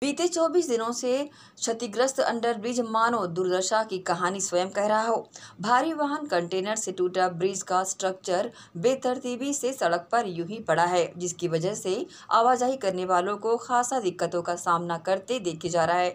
बीते 24 दिनों से क्षतिग्रस्त अंडरब्रिज मानो दुर्दशा की कहानी स्वयं कह रहा हो भारी वाहन कंटेनर से टूटा ब्रिज का स्ट्रक्चर बेतरतीबी से सड़क पर यूं ही पड़ा है जिसकी वजह से आवाजाही करने वालों को खासा दिक्कतों का सामना करते देखे जा रहा है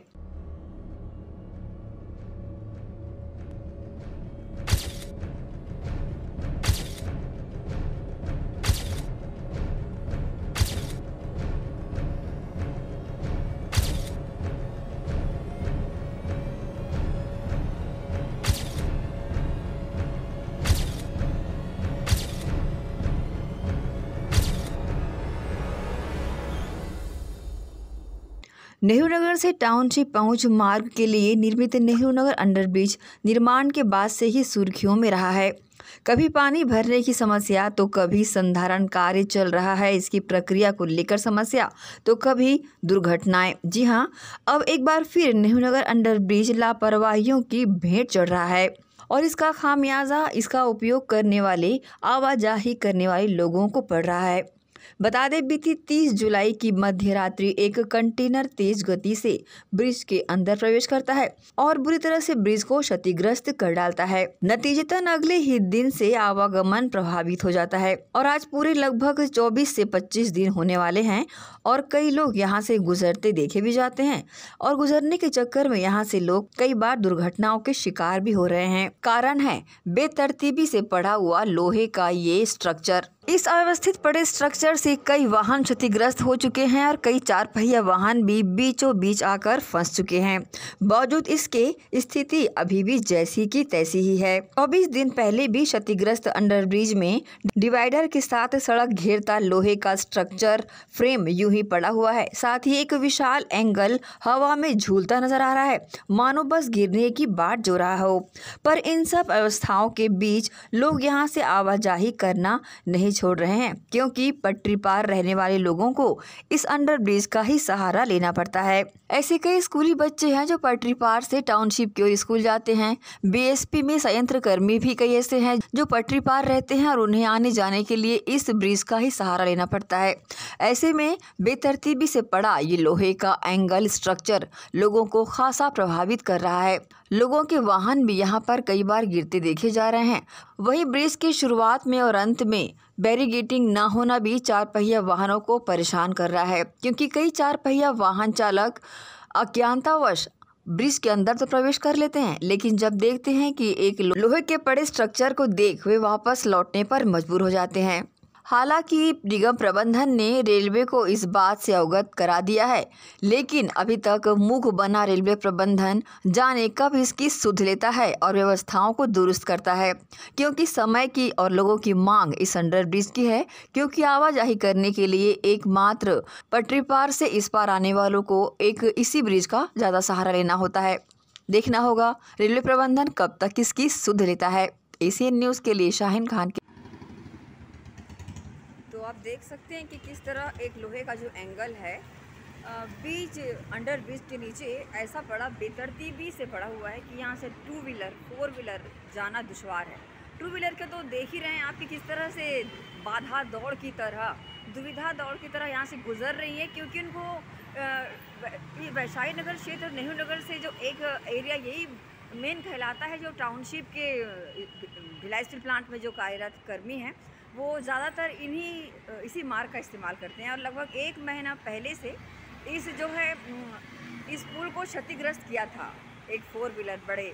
नेहरू नगर से टाउनशिप पहुंच मार्ग के लिए निर्मित नेहरू नगर अंडरब्रिज निर्माण के बाद से ही सुर्खियों में रहा है कभी पानी भरने की समस्या तो कभी संधारण कार्य चल रहा है इसकी प्रक्रिया को लेकर समस्या तो कभी दुर्घटनाएं जी हां अब एक बार फिर नेहरू नगर अंडरब्रिज लापरवाहियों की भेंट चढ़ रहा है और इसका खामियाजा इसका उपयोग करने वाले आवाजाही करने वाले लोगों को पड़ रहा है बता दें बीती 30 जुलाई की मध्य रात्रि एक कंटेनर तेज गति से ब्रिज के अंदर प्रवेश करता है और बुरी तरह से ब्रिज को क्षतिग्रस्त कर डालता है नतीजतन अगले ही दिन से आवागमन प्रभावित हो जाता है और आज पूरे लगभग 24 से 25 दिन होने वाले हैं और कई लोग यहाँ से गुजरते देखे भी जाते हैं और गुजरने के चक्कर में यहाँ से लोग कई बार दुर्घटनाओं के शिकार भी हो रहे हैं कारण है बेतरतीबी से पड़ा हुआ लोहे का ये स्ट्रक्चर इस अव्यवस्थित पड़े स्ट्रक्चर टक्कर से कई वाहन क्षतिग्रस्त हो चुके हैं और कई चार पहिया वाहन भी बीचों बीच आकर फंस चुके हैं बावजूद इसके स्थिति अभी भी जैसी की तैसी ही है चौबीस दिन पहले भी क्षतिग्रस्त अंडरब्रिज में डिवाइडर के साथ सड़क घेरता लोहे का स्ट्रक्चर फ्रेम यूं ही पड़ा हुआ है साथ ही एक विशाल एंगल हवा में झूलता नजर आ रहा है मानो बस गिरने की बात जो रहा हो पर इन सब अवस्थाओं के बीच लोग यहाँ से आवाजाही करना नहीं छोड़ रहे हैं क्योंकि पटरी पार रहने वाले लोगों को इस अंडर ब्रिज का ही सहारा लेना पड़ता है ऐसे कई स्कूली बच्चे हैं जो पटरी पार से टाउनशिप की ओर स्कूल जाते हैं बीएसपी में संयंत्र कर्मी भी कई ऐसे हैं जो पटरी पार रहते हैं और उन्हें आने जाने के लिए इस ब्रिज का ही सहारा लेना पड़ता है ऐसे में बेतरतीबी से पड़ा ये लोहे का एंगल स्ट्रक्चर लोगों को खासा प्रभावित कर रहा है लोगों के वाहन भी यहाँ पर कई बार गिरते देखे जा रहे हैं वही ब्रिज के शुरुआत में और अंत में बैरिगेटिंग न होना भी चार पहिया वाहनों को परेशान कर रहा है क्योंकि कई चार पहिया वाहन चालक अज्ञानतावश ब्रिज के अंदर तो प्रवेश कर लेते हैं लेकिन जब देखते हैं कि एक लोहे के पड़े स्ट्रक्चर को देख वे वापस लौटने पर मजबूर हो जाते हैं हालांकि निगम प्रबंधन ने रेलवे को इस बात से अवगत करा दिया है लेकिन अभी तक मुख बना रेलवे प्रबंधन जाने कब इसकी सुध लेता है और व्यवस्थाओं को दुरुस्त करता है क्योंकि समय की और लोगों की मांग इस अंडर ब्रिज की है क्योंकि आवाजाही करने के लिए एकमात्र पटरी पार से इस पार आने वालों को एक इसी ब्रिज का ज़्यादा सहारा लेना होता है देखना होगा रेलवे प्रबंधन कब तक इसकी सुध लेता है एसीएन न्यूज़ के लिए शाहिन खान के आप देख सकते हैं कि किस तरह एक लोहे का जो एंगल है बीच अंडर ब्रिज के नीचे ऐसा पड़ा बेतरतीबी से पड़ा हुआ है कि यहाँ से टू व्हीलर फोर व्हीलर जाना दुशवार है टू व्हीलर के तो देख ही रहे हैं आप कि किस तरह से बाधा दौड़ की तरह दुविधा दौड़ की तरह यहाँ से गुजर रही है क्योंकि उनको वैशाली नगर क्षेत्र और नेहरू नगर से जो एक एरिया यही मेन कहलाता है जो टाउनशिप के भिलाई स्टील प्लांट में जो कार्यरत कर्मी हैं वो ज़्यादातर इन्हीं इसी मार्ग का इस्तेमाल करते हैं और लगभग एक महीना पहले से इस जो है इस पुल को क्षतिग्रस्त किया था एक फोर व्हीलर बड़े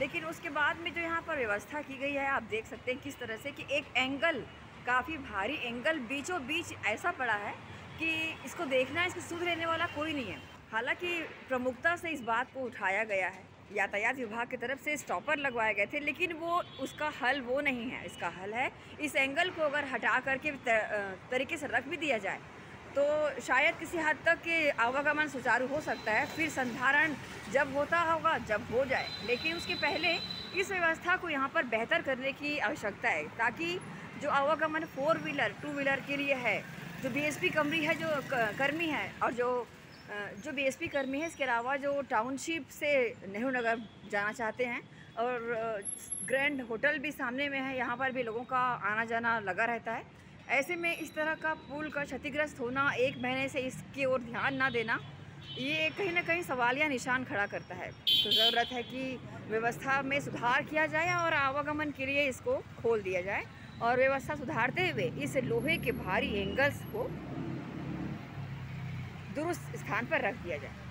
लेकिन उसके बाद में जो यहाँ पर व्यवस्था की गई है आप देख सकते हैं किस तरह से कि एक एंगल काफ़ी भारी एंगल बीचों बीच ऐसा पड़ा है कि इसको देखना इसके सुध लेने वाला कोई नहीं है हालांकि प्रमुखता से इस बात को उठाया गया है यातायात विभाग की तरफ से स्टॉपर लगवाए गए थे लेकिन वो उसका हल वो नहीं है इसका हल है इस एंगल को अगर हटा करके तरीके से रख भी दिया जाए तो शायद किसी हद तक के आवागमन सुचारू हो सकता है फिर संधारण जब होता होगा जब हो जाए लेकिन उसके पहले इस व्यवस्था को यहाँ पर बेहतर करने की आवश्यकता है ताकि जो आवागमन फोर व्हीलर टू व्हीलर के लिए है जो बीएसपी कमरी है जो कर्मी है और जो जो बीएसपी कर्मी है इसके अलावा जो टाउनशिप से नेहरू नगर जाना चाहते हैं और ग्रैंड होटल भी सामने में है यहाँ पर भी लोगों का आना जाना लगा रहता है ऐसे में इस तरह का पुल का क्षतिग्रस्त होना एक महीने से इसकी ओर ध्यान ना देना ये कहीं ना कहीं सवाल या निशान खड़ा करता है तो ज़रूरत है कि व्यवस्था में सुधार किया जाए और आवागमन के लिए इसको खोल दिया जाए और व्यवस्था सुधारते हुए इस लोहे के भारी एंगल्स को दुरुस्त स्थान पर रख दिया जाए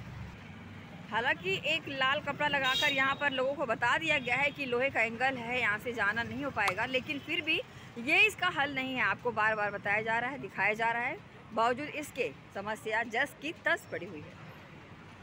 हालांकि एक लाल कपड़ा लगाकर यहाँ पर लोगों को बता दिया गया है कि लोहे का एंगल है यहाँ से जाना नहीं हो पाएगा लेकिन फिर भी ये इसका हल नहीं है आपको बार बार बताया जा रहा है दिखाया जा रहा है बावजूद इसके समस्या जस की तस पड़ी हुई है